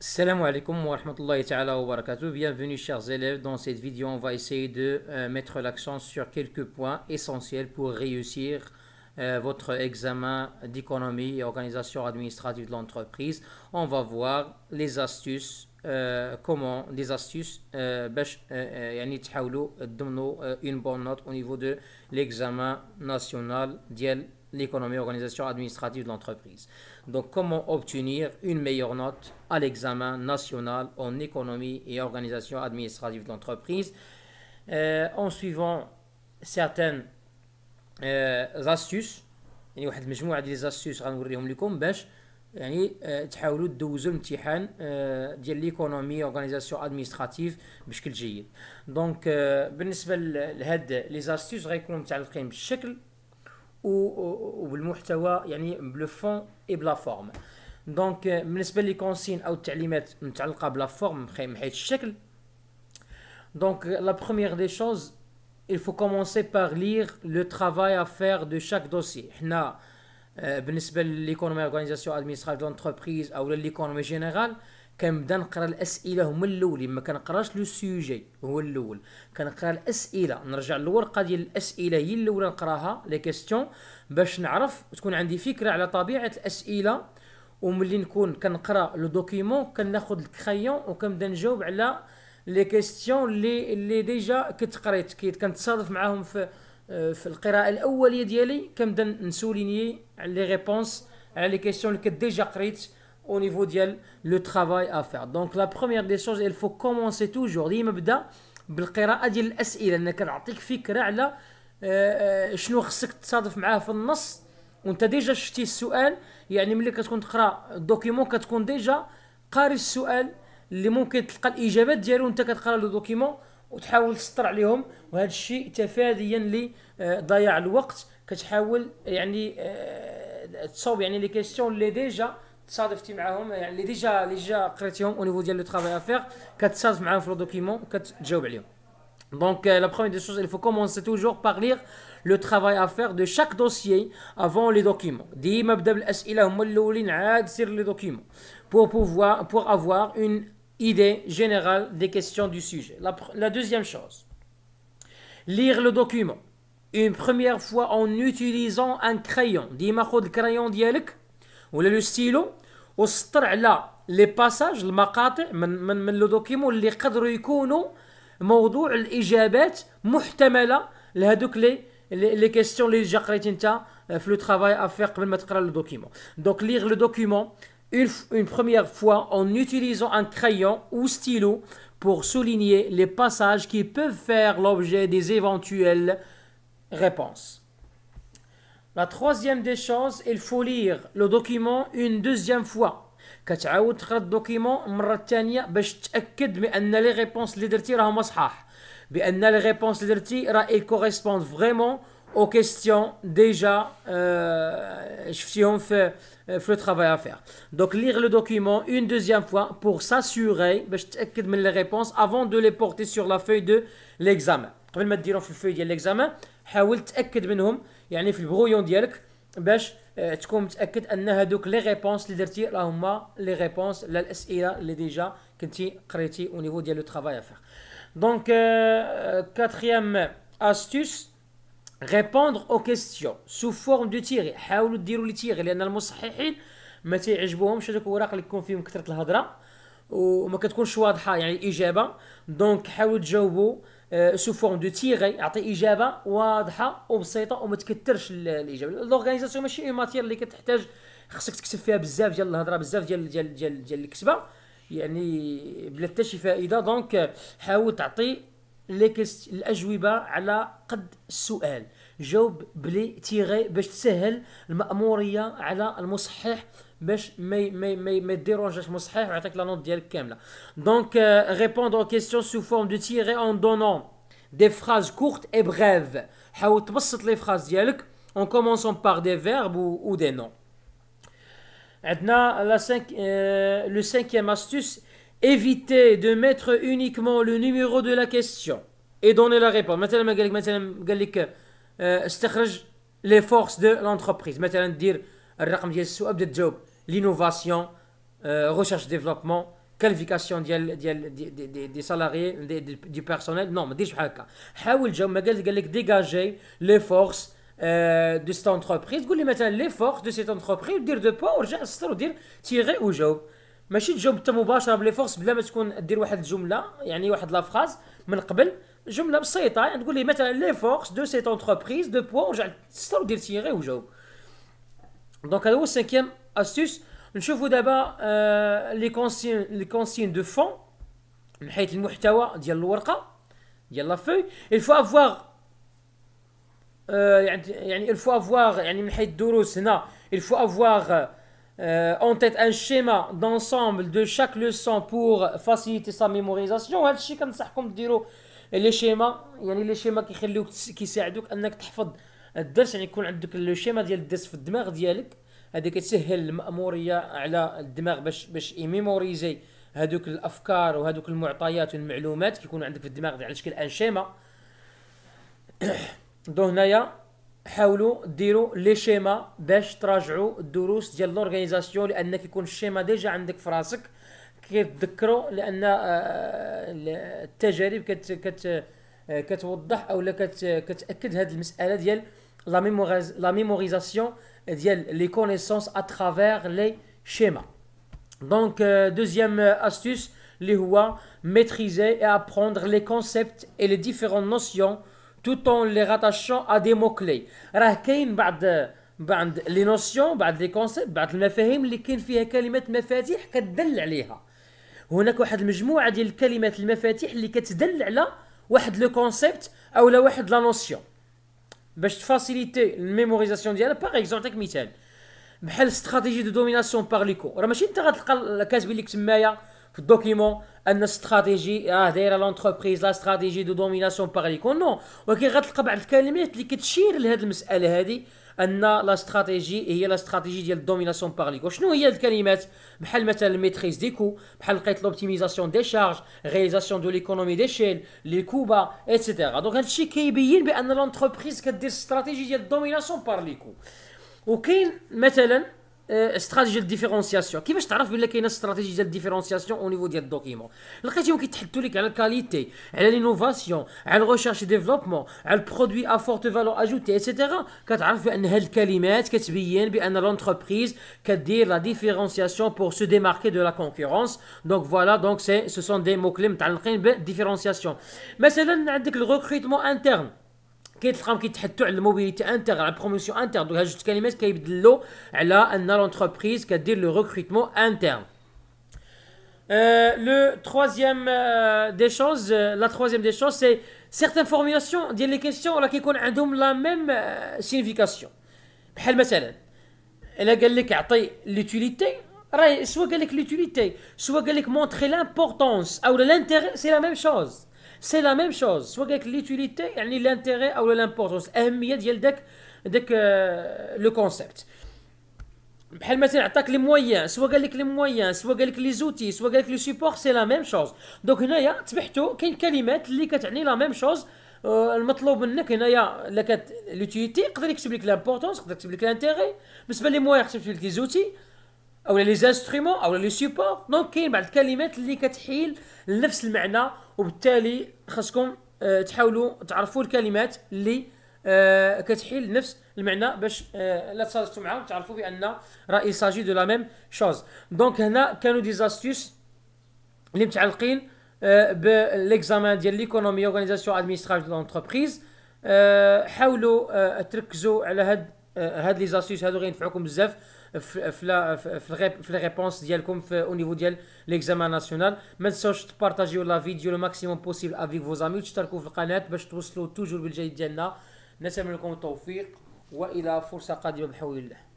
Salam alaikum wa rahmatullahi wa barakatuh. Bienvenue chers élèves. Dans cette vidéo, on va essayer de euh, mettre l'accent sur quelques points essentiels pour réussir euh, votre examen d'économie et organisation administrative de l'entreprise. On va voir les astuces, euh, comment, des astuces, une bonne note au niveau de l'examen national d'IEL l'économie organisation administrative de l'entreprise. Donc comment obtenir une meilleure note à l'examen national en économie et organisation administrative de l'entreprise euh, en suivant certaines euh, astuces يعني واحد مجموعه ديال الزاستيس غنوريهم لكم باش يعني تحاولوا تدوزوا الامتحان ديال ليكونومي اورغانيزاسيون ادمينستراتيف بشكل جيد دونك بالنسبة لهاد لي زاستيس غيكونوا متعلقين بالشكل ou, le fond et la forme. Donc, بالنسبة euh, les consignes ou les la forme, donc euh, la première des choses, il faut commencer par lire le travail à faire de chaque dossier. Hna, euh, بالنسبة l'économie organisation administrative d'entreprise ou l'économie générale, كنبدا نقرا الاسئله هما الاولين ما كنقراش لو سوجي هو الاول كنقرا الاسئله نرجع للورقه ديال الاسئله هي الاولى نقراها لي كيستيون باش نعرف وتكون عندي فكره على طبيعه الاسئله وملي نكون كنقرا لو دوكيمون كناخذ الكريون وكنبدا نجاوب على لي كيستيون اللي اللي ديجا كتقريت كي كنتصادف معاهم في في القراءه الاوليه ديالي كنبدا نسوليني على لي ريبونس على لي كيستيون اللي كديجا قريت au niveau ديال le travail à faire donc la première des choses il faut commencer toujours ديما بدا بالقراءه ديال الاسئله انا كنعطيك فكره على شنو خصك تصادف معاه في النص وانت ديجا شفتي السؤال يعني ملي كتكون تقرا الدوكيمون كتكون ديجا قاري السؤال اللي ممكن تلقى الاجابات ديالو وانت كتقرا لو دوكيمون وتحاول تسطر عليهم وهذا الشيء تفاديا لضياع الوقت كتحاول يعني تصاوب يعني لي كيستيون اللي ديجا تصادفتي معاهم déjà, اللي ديجا اللي ديجا قريتيهم او نيفو ديال لو ترافاي افير كتصادف معاهم في لو دوكيمون à عليهم Donc euh, la première des choses, il faut commencer toujours par lire le travail à faire de chaque dossier avant les documents. les documents pour pouvoir pour avoir une idée générale des questions du sujet. La, deuxième chose, lire le document une première fois en utilisant un crayon. crayon dialect ولا لو ستيلو وسطر على لي باساج المقاطع من من من لو دوكيمون اللي قدروا يكونوا موضوع الاجابات محتمله لهذوك لي لي جا une première fois en utilisant un crayon ou stylo pour souligner les passages qui peuvent faire l'objet des éventuelles réponses. La troisième des choses, il faut lire le document une deuxième fois. كتعاود تقرا الدوكيمون مرة ثانية باش تأكد بأن لي ريبونس اللي درتي راهم صحاح que les réponses sont les réponses ils correspondent vraiment aux questions déjà euh, si on fait euh, le travail à faire. Donc lire le document une deuxième fois pour s'assurer que تأكد من les réponses avant de les porter sur la feuille de l'examen. قبل ما dire في feuille de l'examen حاول تاكد منهم يعني في البغويون ديالك باش آه، تكون متاكد ان هذوك لي ريبونس اللي درتي راه هما لي ريبونس للاسئله اللي ديجا كنتي قريتي او نيفو ديال لو ترافاي افير دونك كاتريام استوس ريبوندر او كيستيون سو فورم دو تيغي حاولوا ديروا لي تيغي لان المصححين ما تيعجبوهمش هذوك الوراق اللي يكون فيهم كثره الهضره وما كتكونش واضحه يعني الاجابه دونك حاولوا تجاوبوا سو فورم دو تيغي يعطي اجابه واضحه وبسيطه وما تكثرش الاجابه لورغانيزاسيون ماشي اون ماتير اللي كتحتاج خصك تكتب فيها بزاف ديال الهضره بزاف ديال ديال ديال ديال الكتبه يعني بلا حتى شي فائده دونك حاول تعطي لي الاجوبه على قد السؤال j'ob blé tiret bach tsahhel l'amouriya ala l'musahih bach ma ma ma diroujach musahih w aatik la note dialek kamla donc euh, répondre aux questions sous forme de tiret en donnant des phrases courtes et brèves haou tbassit les phrases on par des verbes ou des noms عندنا la 5 euh, le cinquième astuce évitez de mettre uniquement le numéro de la question et donner la réponse euh, les forces de l'entreprise. Maintenant, on l'innovation, la euh، recherche-développement, la qualification des salariés, du personnel. Non, mais il dégager les forces de cette entreprise. Vous les forces de cette entreprise, dire de quoi? où je les forces, je me l'observe et de vous les mettre les forces de cette entreprise de quoi on j'alle ça le donc à nouveau cinquième astuce je vous donne euh, les consignes les consignes de fond une feuille de mouchoir dire la feuille il faut avoir euh, il faut avoir une feuille d'orosena il faut avoir euh, en tête un schéma d'ensemble de chaque leçon pour faciliter sa mémorisation c'est comme d'or لي شيما يعني لي شيما كيخليوك كيساعدوك انك تحفظ الدرس يعني يكون عندك لو شيما ديال الدرس في الدماغ ديالك هذا كتسهل الماموريه على الدماغ باش باش يميموريزي هذوك الافكار وهذوك المعطيات والمعلومات كيكونوا عندك في الدماغ على شكل ان شيما دو هنايا حاولوا ديروا لي شيما باش تراجعوا الدروس ديال لورغانيزاسيون لان كيكون الشيما ديجا عندك في راسك كيتذكروا لان التجارب كت كت les او à كتاكد هذه المساله ديال لا mémorisation les ميموريزاسيون ديال les euh, maîtriser et apprendre les concepts et les différentes notions tout en les rattachant à des mots-clés. راه كاين بعض بعض لي نوسيون بعض concepts, المفاهيم اللي كاين فيها هناك واحد المجموعه ديال الكلمات المفاتيح اللي كتدل على واحد لو كونسيبت او لا واحد لا نوسيون باش تفاسيليتي الميموريزاسيون ديالها باغ اكزومبل نعطيك مثال بحال استراتيجي دو دوميناسيون باغ ليكو راه ماشي انت غتلقى كاتبين لك تمايا في الدوكيمون ان استراتيجي آه، راه دايره لونتربريز لا استراتيجي دو دوميناسيون باغ لي نو ولكن غتلقى بعض الكلمات اللي كتشير لهذه المساله هذه ان لا استراتيجي هي لا استراتيجي ديال الدوميناسيون باغ ليكون شنو هي الكلمات بحال مثلا الميتريز دي كو بحال لقيت لوبتيميزاسيون دي شارج رياليزاسيون دو ليكونومي دي شيل لي كوبا ايتترا دونك هادشي كيبين بان لونتربريز كدير استراتيجي ديال الدوميناسيون باغ ليكون وكاين مثلا Euh, stratégie de différenciation. Qui va se y a une stratégie de différenciation au niveau des documents. La question qui touche à la qualité, l'innovation, elle la recherche et développement, elle produit à forte valeur ajoutée, etc. Quand on sait quel qualimètre, qu'est-ce qui l'entreprise, quest la différenciation pour se démarquer de la concurrence. Donc voilà, donc ce sont des mots-clés la différenciation. Mais c'est le recrutement interne qui une forme la mobilité interne, la promotion interne. Donc, la justice canadienne change l'ordre l'entreprise qui a donné le recrutement interne. Euh, euh, euh, la troisième des choses, c'est que certaines formulations des questions ont la même signification. Par exemple, elle a dit qu'elle a l'utilité. soit a dit l'utilité, soit qu'elle a montré l'importance ou l'intérêt, c'est la même chose c'est la même chose soit avec l'utilité ni l'intérêt ou l'importance aime yedieldek dès euh, le concept parle maintenant tac les moyens soit avec les moyens soit avec les outils soit avec le support c'est la même chose donc il y a tu que les mots lesquels la même chose le mot l'objectif l'utilité qu'on l'importance l'intérêt mais les moyens qu'on les outils او لي زانسترومون او لي سيبور دونك كاين بعض الكلمات اللي كتحيل لنفس المعنى وبالتالي خاصكم أه تحاولوا تعرفوا الكلمات اللي أه كتحيل نفس المعنى باش أه لا تصادفتوا معاهم تعرفوا بان راه ساجي دو لا ميم شوز دونك هنا كانوا دي زاستيوس اللي متعلقين آه، بالاكزامان ديال ليكونومي اورغانيزاسيون ادمينستراتيف دو لونتربريز حاولوا آه، تركزوا على هاد آه، هاد لي زاستيس هادو غينفعوكم بزاف في في لي ريبونس ديالكم في او نيفو ديال ليكزامان ناسيونال ما تنساوش تبارطاجيو لا فيديو لو ماكسيموم بوسيبل افيك فو زامي وتشتركوا في القناه باش توصلوا توجور بالجيد ديالنا نتمنى لكم التوفيق والى فرصه قادمه بحول الله